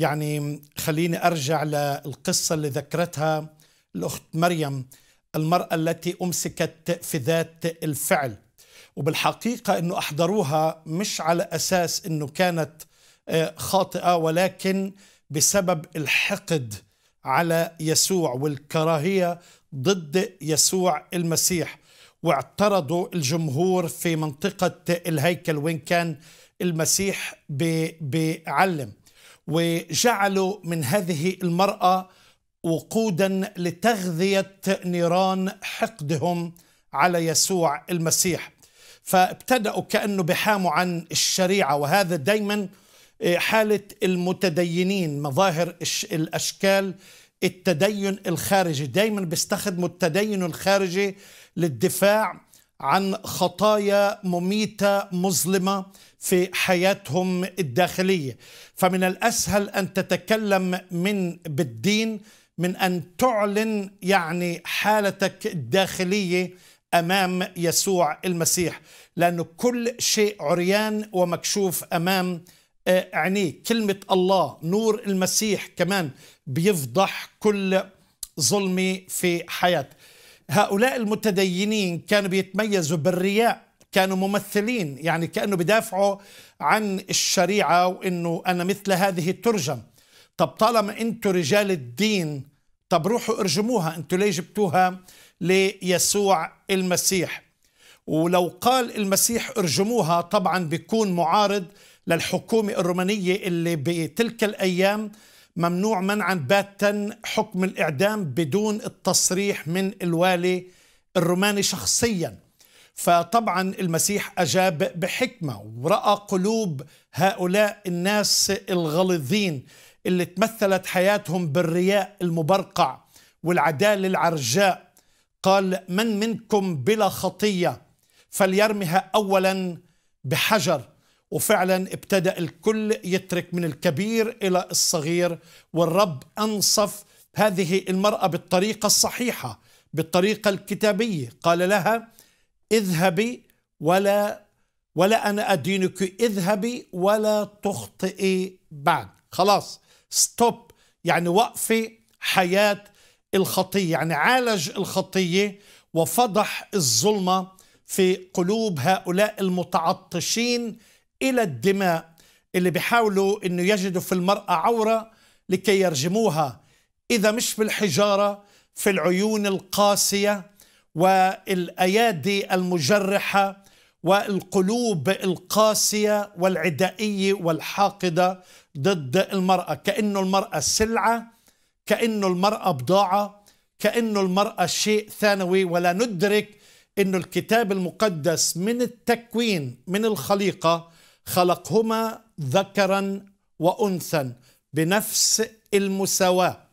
يعني خليني ارجع للقصه اللي ذكرتها الاخت مريم المراه التي امسكت في ذات الفعل وبالحقيقه انه احضروها مش على اساس انه كانت آه، خاطئه ولكن بسبب الحقد على يسوع والكراهيه ضد يسوع المسيح واعترضوا الجمهور في منطقه الهيكل وين كان المسيح بيعلم وجعلوا من هذه المرأة وقودا لتغذية نيران حقدهم على يسوع المسيح فابتدأوا كأنه بحاموا عن الشريعة وهذا دايما آه، حالة المتدينين مظاهر الأشكال التدين الخارجي دايما بيستخدموا التدين الخارجي للدفاع عن خطايا مميته مظلمه في حياتهم الداخليه فمن الاسهل ان تتكلم من بالدين من ان تعلن يعني حالتك الداخليه امام يسوع المسيح لان كل شيء عريان ومكشوف امام آه، عينيك كلمه الله نور المسيح كمان بيفضح كل ظلمي في حياتك هؤلاء المتدينين كانوا بيتميزوا بالرياء كانوا ممثلين يعني كانه بدافعوا عن الشريعه وانه انا مثل هذه الترجم طب طالما انتم رجال الدين طب روحوا ارجموها انتم ليه جبتوها ليسوع المسيح ولو قال المسيح ارجموها طبعا بيكون معارض للحكومه الرومانيه اللي بتلك الايام ممنوع منعا باتا حكم الإعدام بدون التصريح من الوالي الروماني شخصيا فطبعا المسيح أجاب بحكمة ورأى قلوب هؤلاء الناس الغليظين اللي تمثلت حياتهم بالرياء المبرقع والعدالة العرجاء قال من منكم بلا خطية فليرمها أولا بحجر وفعلا ابتدأ الكل يترك من الكبير إلى الصغير والرب أنصف هذه المرأة بالطريقة الصحيحة بالطريقة الكتابية قال لها اذهبي ولا ولا أنا أدينك اذهبي ولا تخطئي بعد خلاص ستوب يعني وقفي حياة الخطية يعني عالج الخطية وفضح الظلمة في قلوب هؤلاء المتعطشين إلى الدماء اللي بيحاولوا أنه يجدوا في المرأة عورة لكي يرجموها إذا مش بالحجارة في العيون القاسية والأيادي المجرحة والقلوب القاسية والعدائية والحاقدة ضد المرأة كأنه المرأة سلعة كأنه المرأة بضاعة كأنه المرأة شيء ثانوي ولا ندرك أن الكتاب المقدس من التكوين من الخليقة خلقهما ذكرا وانثى بنفس المساواه